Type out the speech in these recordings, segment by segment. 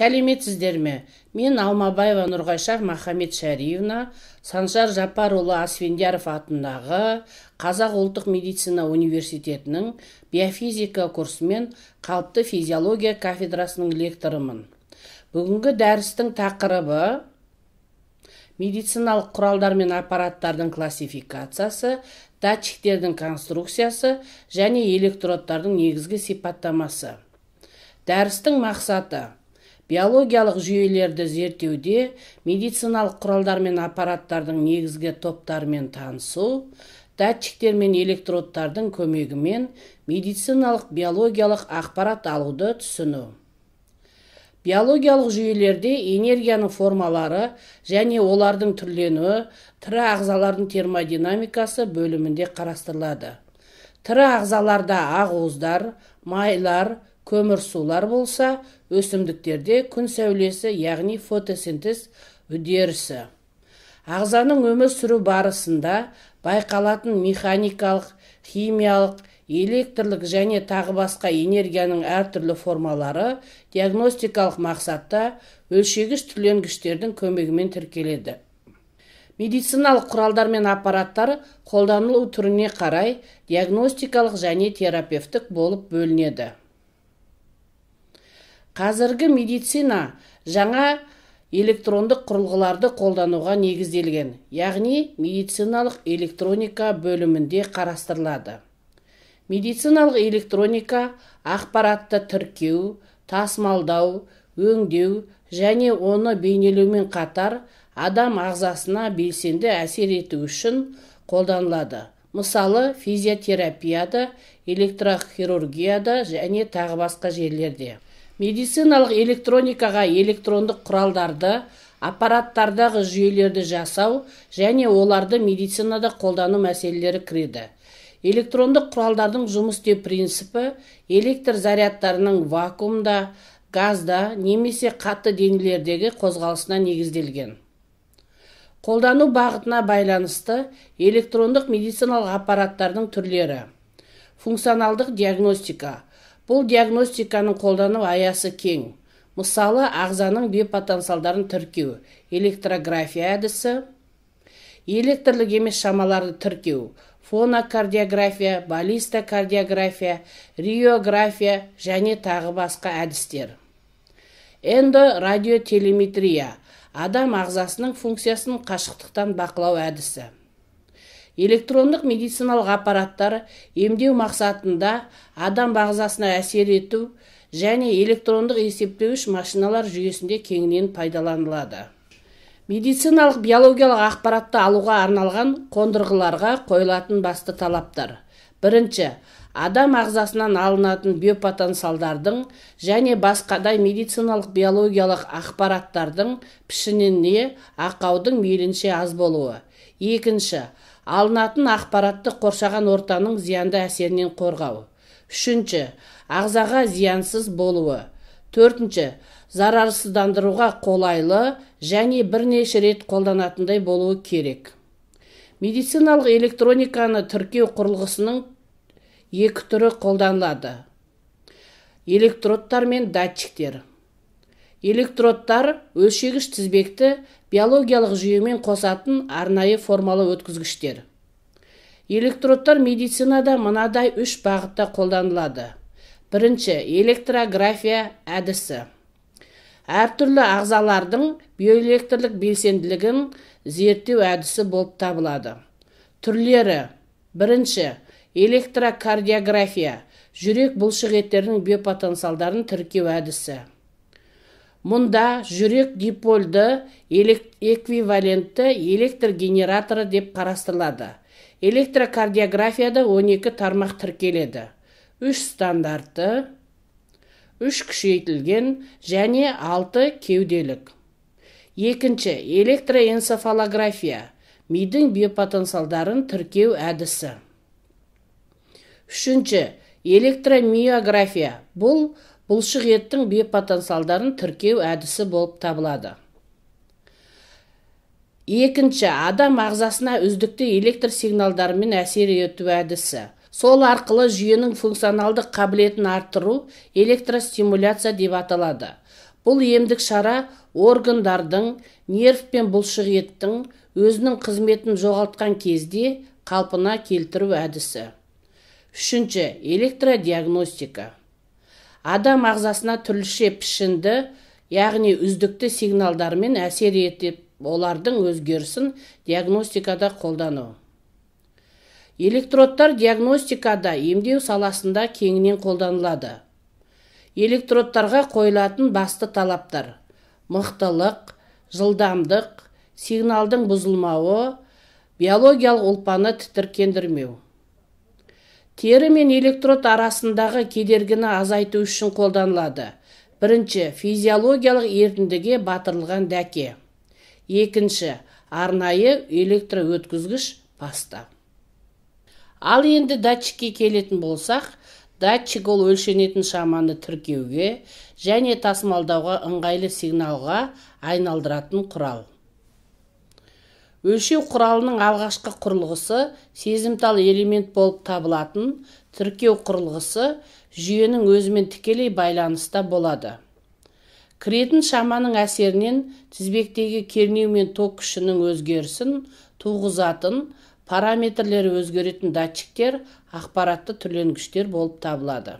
сәлеметсіздер ме мен алмабаева нұрғайша Махамет шәриевна санжар жапарұлы асфендияров атындағы қазақ ұлттық медицина университетінің биофизика курсымен қалыпты физиология кафедрасының лекторымын бүгінгі дәрістің тақырыбы медициналық құралдар мен аппараттардың классификациясы датчиктердің конструкциясы және электродтардың негізгі сипаттамасы дәрістің мақсаты биологиялық жүйелерді зерттеуде медициналық құралдар мен аппараттардың негізгі топтарымен танысу датчиктер мен электродтардың көмегімен медициналық биологиялық ақпарат алуды түсіну биологиялық жүйелерде энергияның формалары және олардың түрленуі тірі ағзалардың термодинамикасы бөлімінде қарастырылады тірі ағзаларда ақуыздар майлар сулар болса өсімдіктерде күн сәулесі яғни фотосинтез үдерісі ағзаның өмір сүру барысында байқалатын механикалық химиялық электрлік және тағы басқа энергияның әртүрлі формалары диагностикалық мақсатта өлшегіш түрленгіштердің көмегімен тіркеледі медициналық құралдар мен аппараттар қолданылу түріне қарай диагностикалық және терапевтік болып бөлінеді қазіргі медицина жаңа электрондық құрылғыларды қолдануға негізделген яғни медициналық электроника бөлімінде қарастырылады медициналық электроника ақпаратты тіркеу тасымалдау өңдеу және оны бейнелеумен қатар адам ағзасына белсенді әсер ету үшін қолданылады мысалы физиотерапияда электрохирургияда және тағы басқа жерлерде медициналық электроникаға электрондық құралдарды аппараттардағы жүйелерді жасау және оларды медицинада қолдану мәселелері кіреді электрондық құралдардың жұмыс істеу принципі электр зарядтарының вакуумда газда немесе қатты денелердегі қозғалысына негізделген қолдану бағытына байланысты электрондық медициналық аппараттардың түрлері функционалдық диагностика бұл диагностиканың қолдану аясы кең мысалы ағзаның биопотенциалдарын тіркеу электрография әдісі электрлік емес шамаларды тіркеу фонокардиография кардиография, риография және тағы басқа әдістер радиотелеметрия. адам ағзасының функциясын қашықтықтан бақылау әдісі электрондық медициналық аппараттар емдеу мақсатында адам бағзасына әсер ету және электрондық есептеуіш машиналар жүйесінде кеңінен пайдаланылады медициналық биологиялық ақпаратты алуға арналған қондырғыларға қойылатын басты талаптар бірінші адам ағзасынан алынатын биопотенциалдардың және басқадай медициналық биологиялық ақпараттардың пішініне ақаудың мейлінше аз болуы екінші алынатын ақпаратты қоршаған ортаның зиянды әсерінен қорғау үшінші ағзаға зиянсыз болуы төртінші зарарсыздандыруға қолайлы және бірнеше рет қолданатындай болуы керек медициналық электрониканы тіркеу құрылғысының екі түрі қолданылады электродтар мен датчиктер электродтар өлшегіш тізбекті биологиялық жүйемен қосатын арнайы формалы өткізгіштер электродтар медицинада мынадай үш бағытта қолданылады бірінші электрография әдісі әртүрлі ағзалардың биоэлектрлік белсенділігін зерттеу әдісі болып табылады түрлері бірінші электрокардиография жүрек бұлшықеттерінің биопотенциалдарын тіркеу әдісі мұнда жүрек дипольды эквивалентті электр генераторы деп қарастырылады электрокардиографияда 12 тармақ тіркеледі үш стандартты үш күшейтілген және алты кеуделік екінші электроэнцефалография мидың биопотенциалдарын тіркеу әдісі үшінші электромиография бұл бұлшық еттің биопотенциалдарын тіркеу әдісі болып табылады екінші адам ағзасына үздікті электр сигналдарымен әсер ету әдісі сол арқылы жүйенің функционалдық қабілетін арттыру электростимуляция деп аталады бұл емдік шара органдардың нерв пен бұлшық еттің өзінің қызметін жоғалтқан кезде қалпына келтіру әдісі үшінші электродиагностика адам ағзасына түрліше пішінді яғни үздікті сигналдармен әсер етіп олардың өзгерісін диагностикада қолдану электродтар диагностикада емдеу саласында кеңінен қолданылады электродтарға қойылатын басты талаптар мықтылық жылдамдық сигналдың бұзылмауы биологиялық ұлпаны тітіркендірмеу тері мен электрод арасындағы кедергіні азайту үшін қолданылады бірінші физиологиялық ерітіндіге батырылған дәке екінші арнайы электроөткізгіш паста ал енді датчикке келетін болсақ датчик ол өлшенетін шаманы тіркеуге және тасымалдауға ыңғайлы сигналға айналдыратын құрал өлшеу құралының алғашқы құрылғысы сезімтал элемент болып табылатын тіркеу құрылғысы жүйенің өзімен тікелей байланыста болады кіретін шаманың әсерінен тізбектегі кернеу мен ток күшінің өзгерісін туғызатын параметрлері өзгеретін датчиктер ақпаратты түрленгіштер болып табылады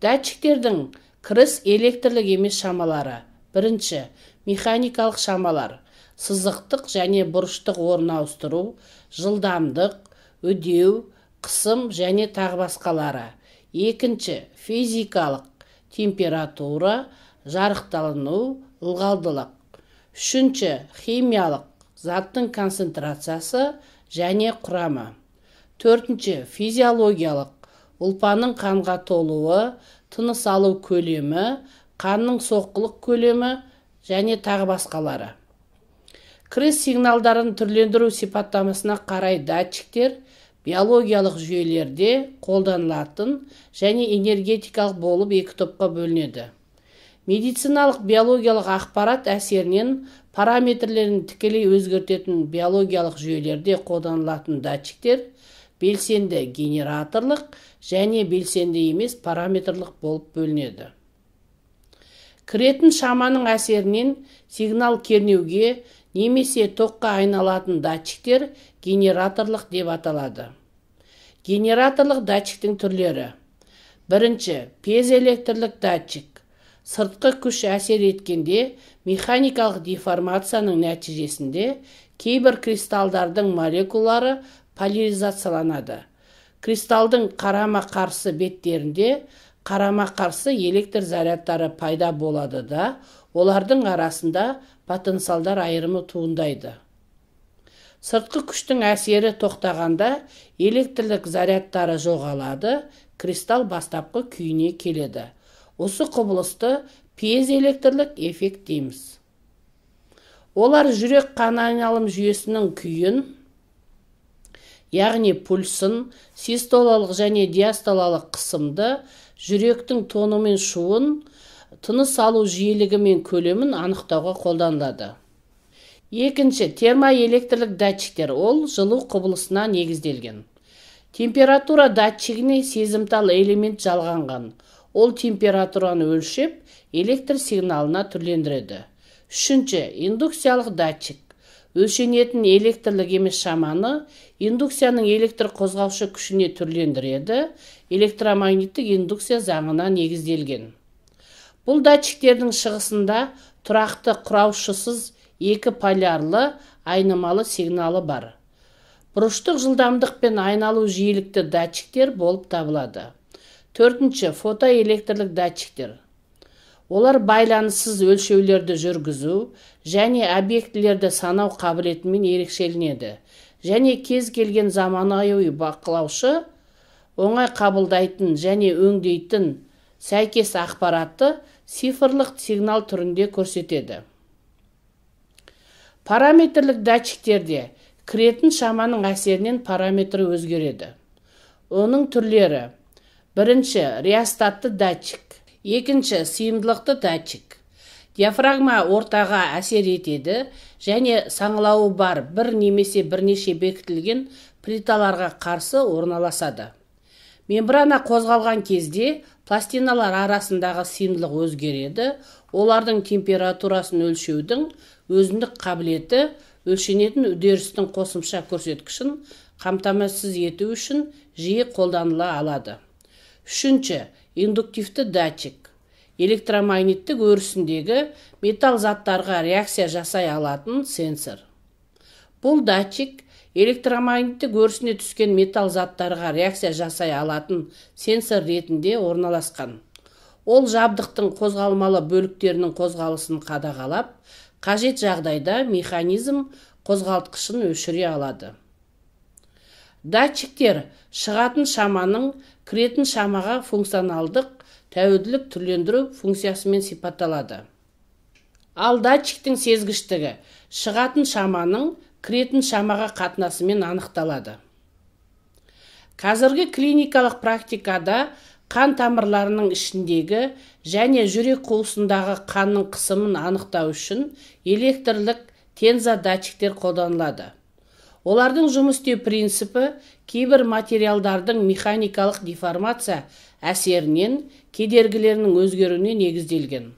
датчиктердің кіріс электрлік емес шамалары бірінші механикалық шамалар сызықтық және бұрыштық орын жылдамдық үдеу қысым және тағы басқалары екінші физикалық температура жарықталыну, ылғалдылық үшінші химиялық заттың концентрациясы және құрамы төртінші физиологиялық ұлпаның қанға толуы тыныс алу көлемі қанның соққылық көлемі және тағы басқалары кіріс сигналдарын түрлендіру сипаттамасына қарай датчиктер биологиялық жүйелерде қолданылатын және энергетикалық болып екі топқа бөлінеді медициналық биологиялық ақпарат әсерінен параметрлерін тікелей өзгертетін биологиялық жүйелерде қолданылатын датчиктер белсенді генераторлық және белсенді емес параметрлық болып бөлінеді кіретін шаманың әсерінен сигнал кернеуге немесе тоққа айналатын датчиктер генераторлық деп аталады генераторлық датчиктің түрлері бірінші пезоэлектрлік датчик сыртқы күш әсер еткенде механикалық деформацияның нәтижесінде кейбір кристалдардың молекулары поляризацияланады кристалдың қарама қарсы беттерінде қарама қарсы электр зарядтары пайда болады да олардың арасында потенциалдар айырымы туындайды сыртқы күштің әсері тоқтағанда электрлік зарядтары жоғалады кристалл бастапқы күйіне келеді осы құбылысты пьезоэлектрлік эффект дейміз олар жүрек қан айналым жүйесінің күйін яғни пульсын систолалық және диастолалық қысымды жүректің тоны мен шуын тыныс алу жиілігі мен көлемін анықтауға қолданылады екінші термоэлектрлік датчиктер ол жылу құбылысына негізделген температура датчигіне сезімтал элемент жалғанған ол температураны өлшеп электр сигналына түрлендіреді үшінші индукциялық датчик өлшенетін электрлік емес шаманы индукцияның электр қозғаушы күшіне түрлендіреді электромагниттік индукция заңына негізделген бұл датчиктердің шығысында тұрақты құраушысыз екі полярлы айнымалы сигналы бар бұрыштық жылдамдық пен айналу жиілікті датчиктер болып табылады төртінші фотоэлектрлік датчиктер олар байланыссыз өлшеулерді жүргізу және объектілерді санау қабілетімен ерекшеленеді және кез келген заманауи бақылаушы оңай қабылдайтын және өңдейтін сәйкес ақпаратты цифрлық сигнал түрінде көрсетеді параметрлік датчиктерде кіретін шаманың әсерінен параметрі өзгереді оның түрлері бірінші реостатты датчик екінші сыйымдылықты датчик диафрагма ортаға әсер етеді және саңылауы бар бір немесе бірнеше бекітілген плиталарға қарсы орналасады мембрана қозғалған кезде пластиналар арасындағы сыйымдылық өзгереді олардың температурасын өлшеудің өзіндік қабілеті өлшенетін үдерістің қосымша көрсеткішін қамтамасыз ету үшін жиі қолданыла алады үшінші индуктивті датчик электромагниттік өрісіндегі металл заттарға реакция жасай алатын сенсор бұл датчик электромагниттік өрісіне түскен металл заттарға реакция жасай алатын сенсор ретінде орналасқан ол жабдықтың қозғалмалы бөліктерінің қозғалысын қадағалап қажет жағдайда механизм қозғалтқышын өшіре алады датчиктер шығатын шаманың кіретін шамаға функционалдық тәуелділік түрлендіру функциясымен сипатталады ал датчиктің сезгіштігі шығатын шаманың кіретін шамаға қатынасымен анықталады қазіргі клиникалық практикада қан тамырларының ішіндегі және жүрек қуысындағы қанның қысымын анықтау үшін электрлік датчиктер қолданылады олардың жұмыс істеу принципі кейбір материалдардың механикалық деформация әсерінен кедергілерінің өзгеруіне негізделген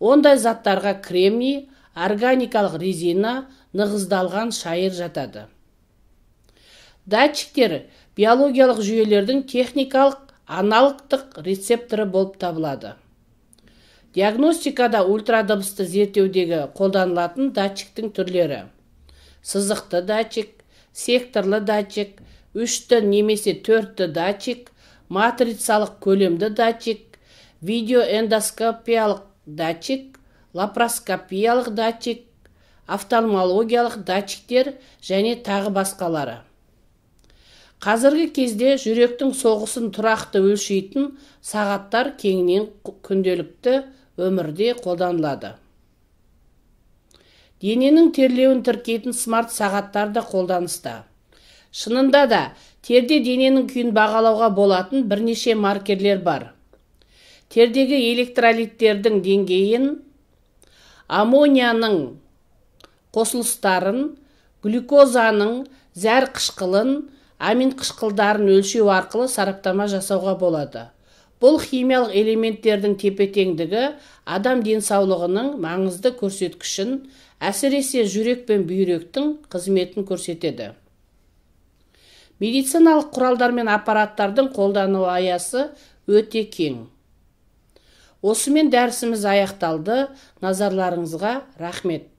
ондай заттарға кремний органикалық резина нығыздалған шайыр жатады датчиктер биологиялық жүйелердің техникалық аналықтық рецепторы болып табылады диагностикада ультрадыбысты зерттеудегі қолданылатын датчиктің түрлері сызықты датчик секторлы датчик үшті немесе төртті датчик матрицалық көлемді датчик видеоэндоскопиялық датчик лапароскопиялық датчик офтальмологиялық датчиктер және тағы басқалары қазіргі кезде жүректің соғысын тұрақты өлшейтін сағаттар кеңінен күнделікті өмірде қолданылады дененің терлеуін тіркейтін смарт сағаттар да қолданыста шынында да терде дененің күйін бағалауға болатын бірнеше маркерлер бар тердегі электролиттердің деңгейін Амонияның қосылыстарын глюкозаның зәр қышқылын амин қышқылдарын өлшеу арқылы сараптама жасауға болады бұл химиялық элементтердің тепе теңдігі адам денсаулығының маңызды көрсеткішін әсіресе жүрек пен бүйректің қызметін көрсетеді медициналық құралдар мен аппараттардың қолдану аясы өте кең осымен дәрісіміз аяқталды назарларыңызға рахмет